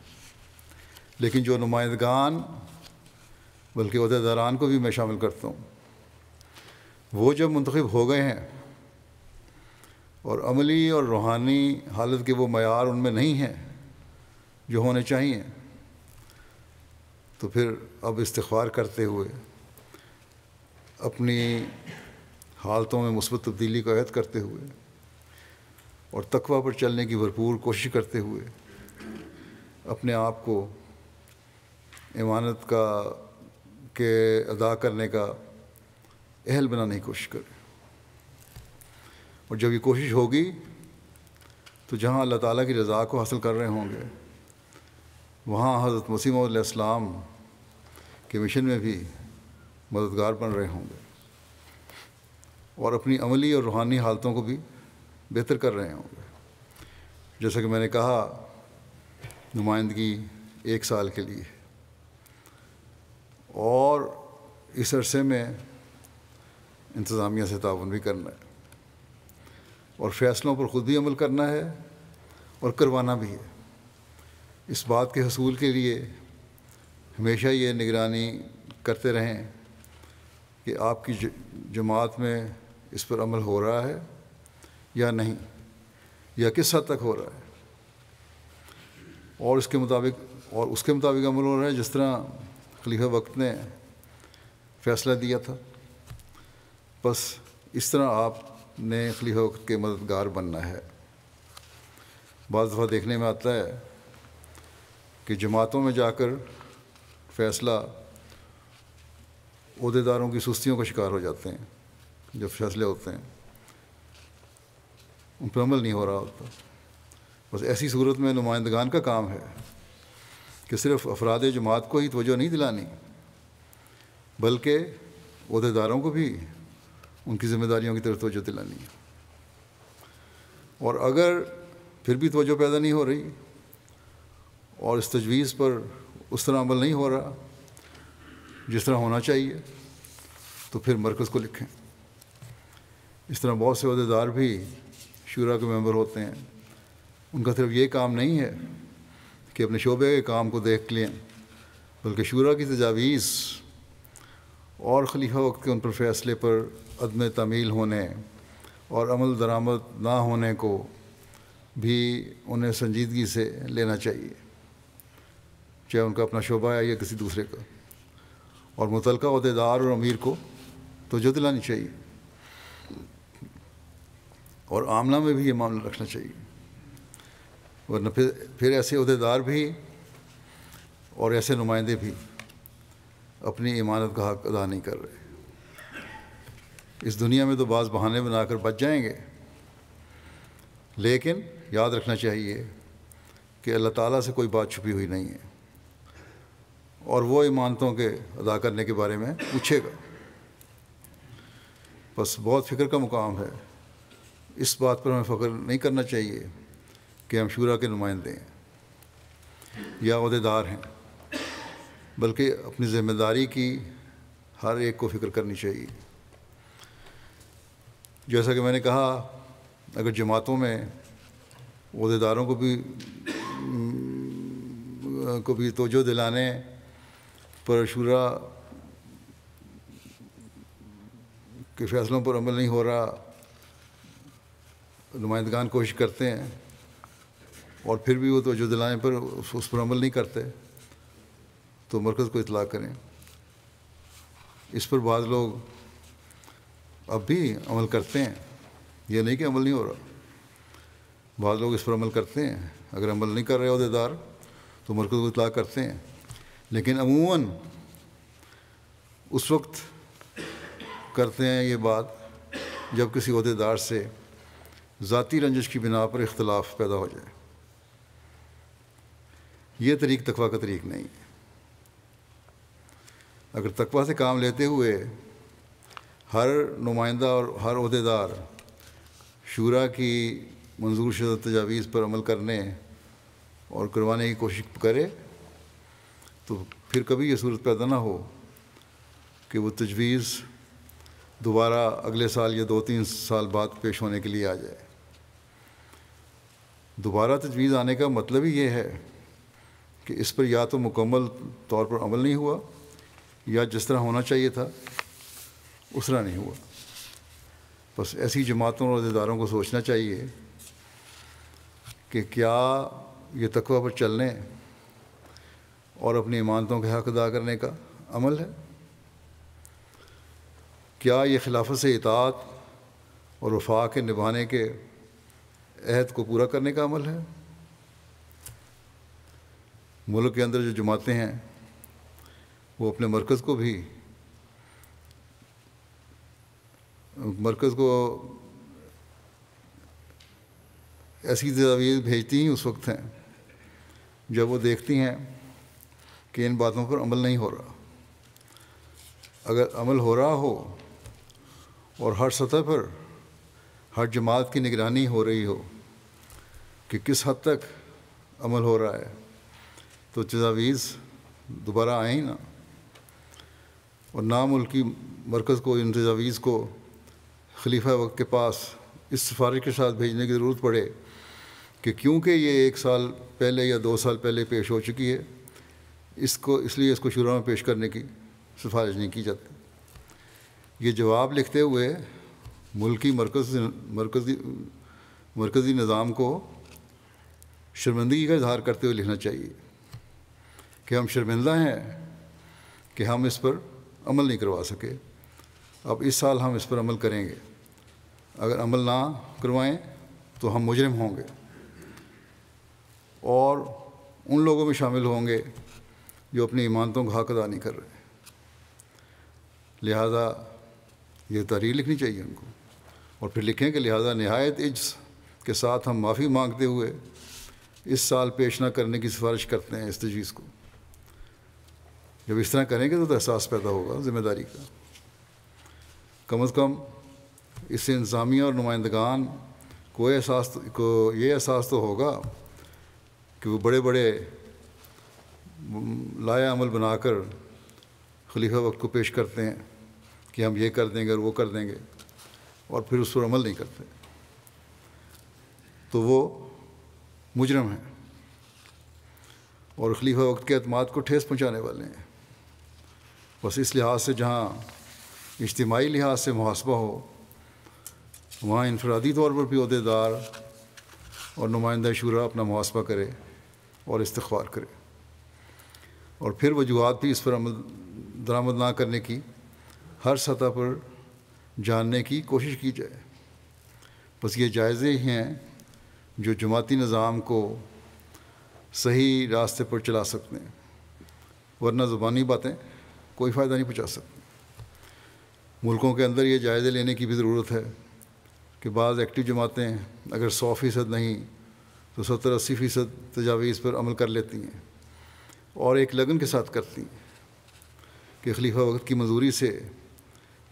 लेकिन जो नुमाइंदगान बल्कि अहदेदारान को भी मैं शामिल करता हूँ वो जब मंतखब हो गए हैं और अमली और रूहानी हालत के वो मैार उनमें नहीं हैं जो होने चाहिए तो फिर अब इस्तार करते हुए अपनी हालतों में मुस्बत तब्दीली का अहद करते हुए और तकवा पर चलने की भरपूर कोशिश करते हुए अपने आप को इमानत का के अदा करने का अहल बनाने की कोशिश करें और जब ये कोशिश होगी तो जहाँ अल्लाह ताला की रज़ा को हासिल कर रहे होंगे वहाँ हज़रत मसीम के मिशन में भी मददगार बन रहे होंगे और अपनी अमली और रूहानी हालतों को भी बेहतर कर रहे होंगे जैसा कि मैंने कहा नुमाइंदगी एक साल के लिए और इस अरसे में इंतज़ामिया से ताउन भी करना है और फैसलों पर ख़ुद भी अमल करना है और करवाना भी है इस बात के हसूल के लिए हमेशा ये निगरानी करते रहें कि आपकी जमात में इस पर अमल हो रहा है या नहीं या किस हद तक हो रहा है और इसके मुताबिक और उसके मुताबिक अमल हो रहा है जिस तरह खलीफा वक्त ने फैसला दिया था बस इस तरह आपने खली वक्त के मददगार बनना है बज़ दफ़ा देखने में आता है कि जमातों में जाकर फैसला अहदेदारों की सुस्तियों का शिकार हो जाते हैं जब फैसले होते हैं उन पर अमल नहीं हो रहा होता बस ऐसी सूरत में नुमाइंदगान का काम है कि सिर्फ अफराद जमात को ही तोजह नहीं दिलानी बल्कि अहदेदारों को भी उनकी जिम्मेदारियों की तरफ तोजो दिलानी है और अगर फिर भी तोजो पैदा नहीं हो रही और इस तजवीज़ पर उस तरह अमल नहीं हो रहा जिस तरह होना चाहिए तो फिर मरकज़ को लिखें इस तरह बहुत से अहदेदार भी शुरा के मेंबर होते हैं उनका सिर्फ ये काम नहीं है कि अपने शोबे के काम को देख लें बल्कि शुरा की तजावीज़ और खलीफा वक्त के उन पर फैसले पर अदम तमील होने और अमल दरामद ना होने को भी उन्हें संजीदगी से लेना चाहिए चाहे उनका अपना शोबा है या किसी दूसरे का और मुतल अहदेदार और अमीर को तो जो दिलानी चाहिए और आमला में भी ये मामला रखना चाहिए वरना फिर फिर ऐसे अहदेदार भी और ऐसे नुमाइंदे भी अपनी इमानत का हक अदा नहीं कर रहे इस दुनिया में तो बाज़ बहाने बनाकर बच जाएंगे लेकिन याद रखना चाहिए कि अल्लाह ताला से कोई बात छुपी हुई नहीं है और वो इमानतों के अदा करने के बारे में पूछेगा बस बहुत फ़िक्र का मुकाम है इस बात पर हमें फ़ख्र नहीं करना चाहिए कि हम शूरा के नुमाइंदे हैं या अहदेदार हैं बल्कि अपनी ज़िम्मेदारी की हर एक को फ़िक्र करनी चाहिए जैसा कि मैंने कहा अगर जमातों में अहदेदारों को भी को भी तोजो दिलाने पर शुरा के फैसलों पर अमल नहीं हो रहा नुमाइंदगान कोशिश करते हैं और फिर भी वो तोजो दिलाने पर उस पर अमल नहीं करते तो मरकज़ को इतला करें इस पर बाद लोग अब भी अमल करते हैं ये नहीं कि अमल नहीं हो रहा बहुत लोग इस पर अमल करते हैं अगर अमल नहीं कर रहे अहदेदार तो मरकज इतला करते हैं लेकिन अमूमन उस वक्त करते हैं ये बात जब किसी अहदेदार से ज़ाती रंजिश की बिना पर इख्तलाफ पैदा हो जाए ये तरीक तकवा का तरीक नहीं है अगर तकवा से काम लेते हुए हर नुमाइंदा और हर अहदेदार शुरा की मंजूर शुदा तजावीज़ पर अमल करने और करवाने की कोशिश करे तो फिर कभी यह सूरत पैदा ना हो कि वो तजवीज़ दोबारा अगले साल या दो तीन साल बाद पेश होने के लिए आ जाए दोबारा तजवीज़ आने का मतलब ही ये है कि इस पर या तो मुकम्मल तौर पर अमल नहीं हुआ या जिस तरह होना चाहिए था उसरा नहीं हुआ बस ऐसी जमातों और अहदेदारों को सोचना चाहिए कि क्या ये तकवा पर चलने और अपनी इमानतों के हक अदा करने का अमल है क्या ये खिलाफत से इतात और वफा के निभाने के अहद को पूरा करने का अमल है मुल्क के अंदर जो जमातें हैं वो अपने मरकज़ को भी मरकज़ को ऐसी तजावीज़ भेजती ही उस वक्त हैं जब वो देखती हैं कि इन बातों पर अमल नहीं हो रहा अगर अमल हो रहा हो और हर सतह पर हर जमात की निगरानी हो रही हो कि किस हद तक अमल हो रहा है तो तजावीज़ दोबारा आए ना और ना मुल्की मरकज़ को इन तजावीज़ को खलीफा वक्त के पास इस सिफारिश के साथ भेजने की ज़रूरत पड़े कि क्योंकि ये एक साल पहले या दो साल पहले पेश हो चुकी है इसको इसलिए इसको शुरू में पेश करने की सिफारिश नहीं की जाती ये जवाब लिखते हुए मुल्की मरकज़ मरकज़ी मरकज़ी निज़ाम को शर्मिंदगी का इजहार करते हुए लिखना चाहिए कि हम शर्मिंदा हैं कि हम इस पर अमल नहीं करवा सके अब इस साल हम इस पर अमल करेंगे अगर अमल ना करवाएं तो हम मुजरम होंगे और उन लोगों में शामिल होंगे जो अपनी इमानतों का हक अदा नहीं कर रहे लिहाजा ये तहरीर लिखनी चाहिए उनको और फिर लिखें कि लिहाजा नहायत इज्स के साथ हम माफ़ी मांगते हुए इस साल पेश ना करने की सिफारिश करते हैं इस तजवीज़ को जब इस तरह करेंगे तो, तो एहसास पैदा होगा ज़िम्मेदारी का कम अज़ कम इससे इंतज़ामिया और नुमाइंदगान को एहसास को ये एहसास तो होगा कि वो बड़े बड़े लाया अमल बनाकर खलीफा वक्त को पेश करते हैं कि हम ये कर देंगे और वो कर देंगे और फिर उस पर अमल नहीं करते तो वो मुजरम हैं और खलीफा वक्त के अतमाद को ठेस पहुँचाने वाले हैं बस इस लिहाज से जहाँ इज्तमाही लिहाज से मुहासबा हो वहाँ इनफरादी तौर पर भी अहदेदार और नुमाइंदा शुरा अपना मुआसबा करे और इस्तार करे और फिर वजूहत भी इस पर दरामद ना करने की हर सतह पर जानने की कोशिश की जाए बस ये जायज़े ही हैं जो जमाती निज़ाम को सही रास्ते पर चला सकते हैं वरना ज़ुबानी बातें कोई फ़ायदा नहीं पहुँचा सकती मुल्कों के अंदर ये जायज़े लेने की भी ज़रूरत है कि बाज़ एक्टिव जमातें अगर सौ फ़ीसद नहीं तो सत्तर अस्सी फ़ीसद तजावीज़ पर अमल कर लेती हैं और एक लगन के साथ करती हैं कि खलीफा वक्त की मंजूरी से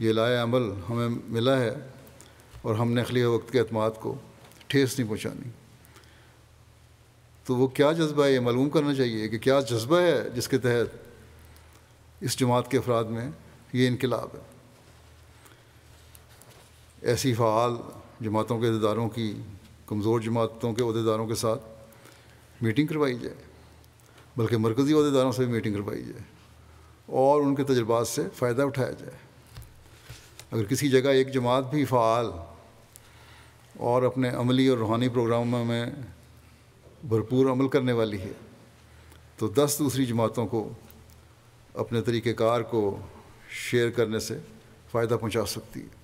ये लाए अमल हमें मिला है और हमने खलीफा वक्त के अतमाद को ठेस नहीं पहुँचानी तो वो क्या जज्बा है ये मालूम करना चाहिए कि क्या जज्बा है जिसके तहत इस जमात के अफराद में ये इनकलाब है ऐसी फ़ाल जमातों के अहदेदारों की कमज़ोर जमातों के अहदेदारों के साथ मीटिंग करवाई जाए बल्कि मरकज़ी अहदेदारों से भी मीटिंग करवाई जाए और उनके तजर्बात से फ़ायदा उठाया जाए अगर किसी जगह एक जमात भी फ़ाल और अपने अमली और रूहानी प्रोग्रामों में भरपूर अमल करने वाली है तो दस दूसरी जमातों को अपने तरीक़ार को शेयर करने से फ़ायदा पहुंचा सकती है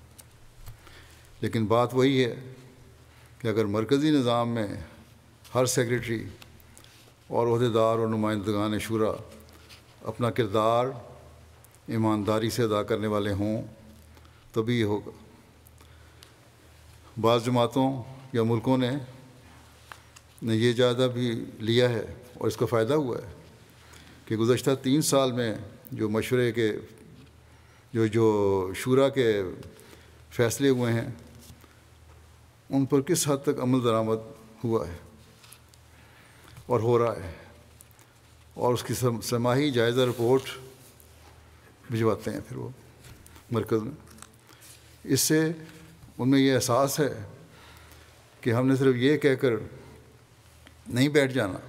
लेकिन बात वही है कि अगर मरकज़ी निज़ाम में हर सेक्रेटरी और अहदेदार और नुमाइंदगान शुरा अपना किरदार ईमानदारी से अदा करने वाले हों तभी ये होगा बाज़ जमातों या मुल्कों ने ने ये जायदा भी लिया है और इसका फ़ायदा हुआ है कि गुज्त तीन साल में जो मशवरे के जो जो शुरा के फ़ैसले हुए हैं उन पर किस हद तक अमल दरामद हुआ है और हो रहा है और उसकी समाही जायज़ा रिपोर्ट भिजवाते हैं फिर वो मरकज़ में इससे उनमें ये एहसास है कि हमने सिर्फ ये कहकर नहीं बैठ जाना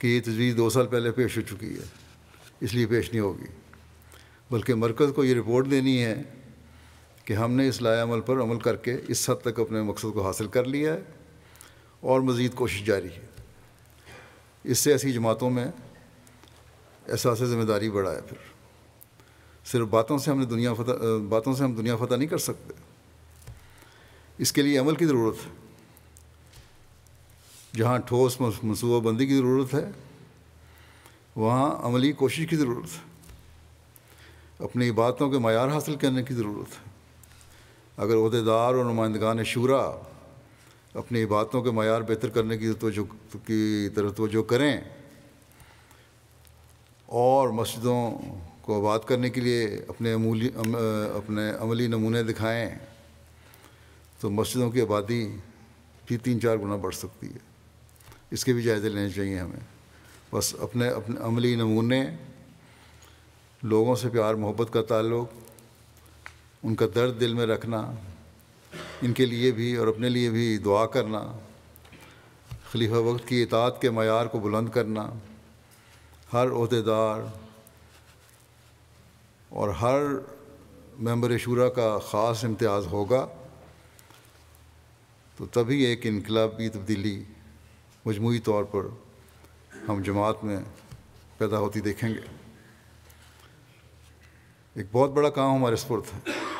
कि ये तजवीज़ दो साल पहले पेश हो चुकी है इसलिए पेश नहीं होगी बल्कि मरकज़ को ये रिपोर्ट देनी है कि हमने इस लायामल पर अमल करके इस हद तक अपने मकसद को हासिल कर लिया है और मज़ीद कोशिश जारी है इससे ऐसी जमातों में एहसास ज़िम्मेदारी बढ़ा है फिर सिर्फ बातों से हमने दुनिया फतह बातों से हम दुनिया फतह नहीं कर सकते इसके लिए अमल की ज़रूरत है जहाँ ठोस मनसूबाबंदी की ज़रूरत है वहाँ अमली कोशिश की ज़रूरत है अपनी बातों के मैार हासिल करने की ज़रूरत है अगर अहदेदार और नुमाइंदगान शूरा अपनी बातों के मैार बेहतर करने की तो की तरफ तोजो करें और मस्जिदों को आबाद करने के लिए अपने अमूली अम, अपने अमली नमूने दिखाएं तो मस्जिदों की आबादी भी तीन चार गुना बढ़ सकती है इसके भी जायज़े लेने चाहिए हमें बस अपने अपने अमली नमूने लोगों से प्यार मोहब्बत का ताल्लुक़ उनका दर्द दिल में रखना इनके लिए भी और अपने लिए भी दुआ करना खलीफा वक्त की इतात के मैार को बुलंद करना हर अहदेदार और हर मेंबर शुरा का ख़ास इम्तियाज़ होगा तो तभी एक इनकलाबी तब्दीली मजमू तौर पर हम जमात में पैदा होती देखेंगे एक बहुत बड़ा काम हमारे स्पुर है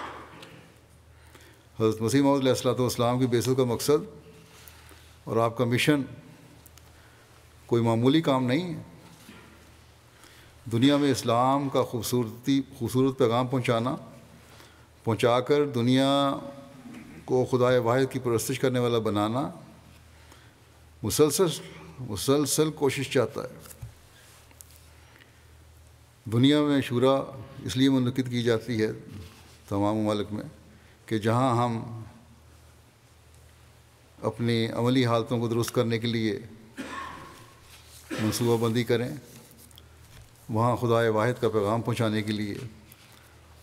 हज़रत मसीह सलाम की बेसों का मकसद और आपका मिशन कोई मामूली काम नहीं है दुनिया में इस्लाम का खूबसूरती खूबसूरत पैगाम पहुँचाना पहुँचा कर दुनिया को खुदा वाहिद की परस्तिश करने वाला बनाना मुसलसल मुसलसल कोशिश चाहता है दुनिया में शुरा इसलिए मनकद की जाती है तमाम ममालिक में कि जहाँ हम अपनी अमली हालतों को दुरुस्त करने के लिए मनसूबाबंदी करें वहाँ खुदाए वाहिद का पैगाम पहुँचाने के लिए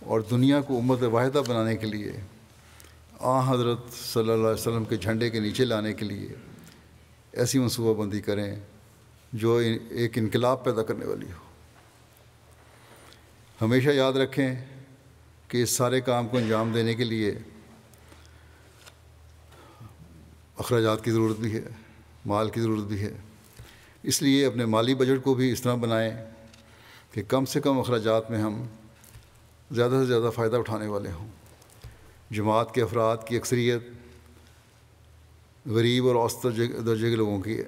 और दुनिया को उम्मत वाहिदा बनाने के लिए आ हज़रत सल्लल्लाहु अलैहि वसल्लम के झंडे के नीचे लाने के लिए ऐसी मनसूबाबंदी करें जो एक इनकलाब पैदा करने वाली हो हमेशा याद रखें कि इस सारे काम को अंजाम देने के लिए अखराज की ज़रूरत भी है माल की ज़रूरत भी है इसलिए अपने माली बजट को भी इस तरह बनाएं कि कम से कम अखराज में हम ज़्यादा से ज़्यादा फ़ायदा उठाने वाले हों जमात के अफराद की अक्सरियत गरीब और औसत दर्जे के लोगों की है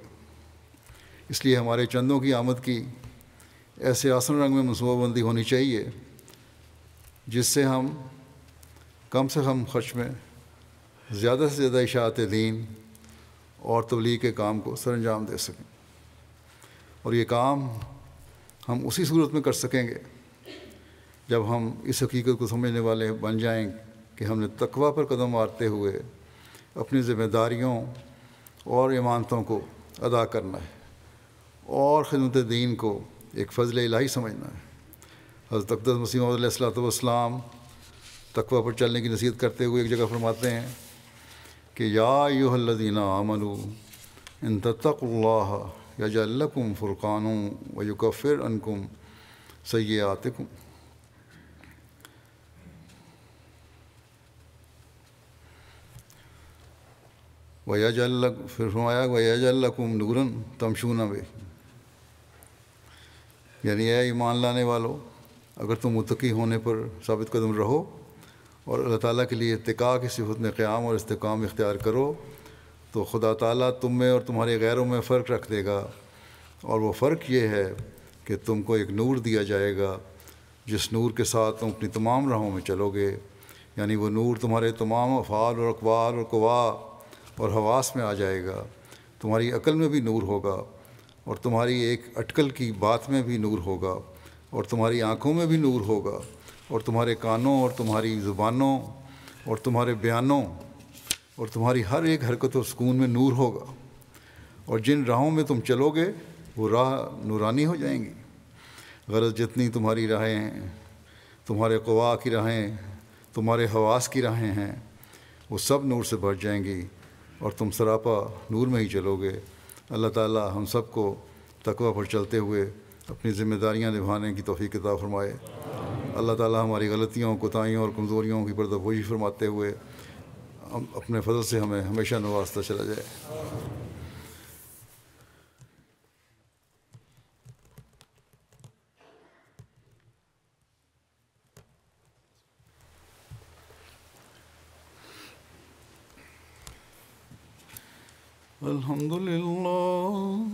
इसलिए हमारे चंदों की आमद की ऐसे आसन रंग में मनसूबाबंदी होनी चाहिए जिससे हम कम से कम खर्च में ज़्यादा से ज़्यादा इशात दीन और तबलीग के काम को सर अंजाम दे सकें और ये काम हम उसी सूरत में कर सकेंगे जब हम इस हकीकत को समझने वाले बन जाएं कि हमने तकवा पर कदम मारते हुए अपनी ज़िम्मेदारियों और इमानतों को अदा करना है और खदमत दीन को एक फ़जल इलाही समझना है हज़रत अकदस मसीम वसलाम तकवा पर चलने की नसीहत करते हुए एक जगह फरमाते हैं कि या लदीना आमनु इन तक या जल्लकुम फुरकानू व कफ़िर अनकुम आतकुम वया जल फिर फरमाया वया जल्लकुम नूरन तमशूना बे यानी ऐ ईमान लाने वालों अगर तुम मुतकी होने पर साबित कदम रहो और अल्लाह ताला के लिए इतका की सिफत में क़्याम और इसकाम इख्तियार करो तो खुदा ताला तुम में और तुम्हारे गैरों में फ़र्क रख देगा और वो फ़र्क ये है कि तुमको एक नूर दिया जाएगा जिस नूर के साथ तुम अपनी तमाम राहों में चलोगे यानी वो नूर तुम्हारे तमाम अफ़ाल और अकबाल और कवा और हवास में आ जाएगा तुम्हारी अकल में भी नूर होगा और तुम्हारी एक अटकल की बात में भी नूर होगा और तुम्हारी आँखों में भी नूर होगा और तुम्हारे कानों और तुम्हारी ज़ुबानों और तुम्हारे बयानों और तुम्हारी हर एक हरकत और सुकून में नूर होगा और जिन राहों में तुम चलोगे वो राह नूरानी हो जाएंगी गरज जितनी तुम्हारी राहें हैं तुम्हारे कवा की राहें तुम्हारे हवास की राहें हैं वो सब नूर से भर जाएंगी और तुम सरापा नूर में ही चलोगे अल्लाह ताला हम सबको तकवा पर चलते हुए अपनी ज़िम्मेदारियाँ निभाने की तोफ़ी किताब फरमाए अल्लाह ताला हमारी गलतियों कोताहियों और कमज़ोरियों की पर्दाफोशी फरमाते हुए हम अपने फजल से हमें हमेशा नवास्ता चला जाए الحمد لله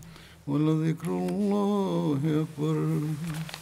ولذكر الله أكبر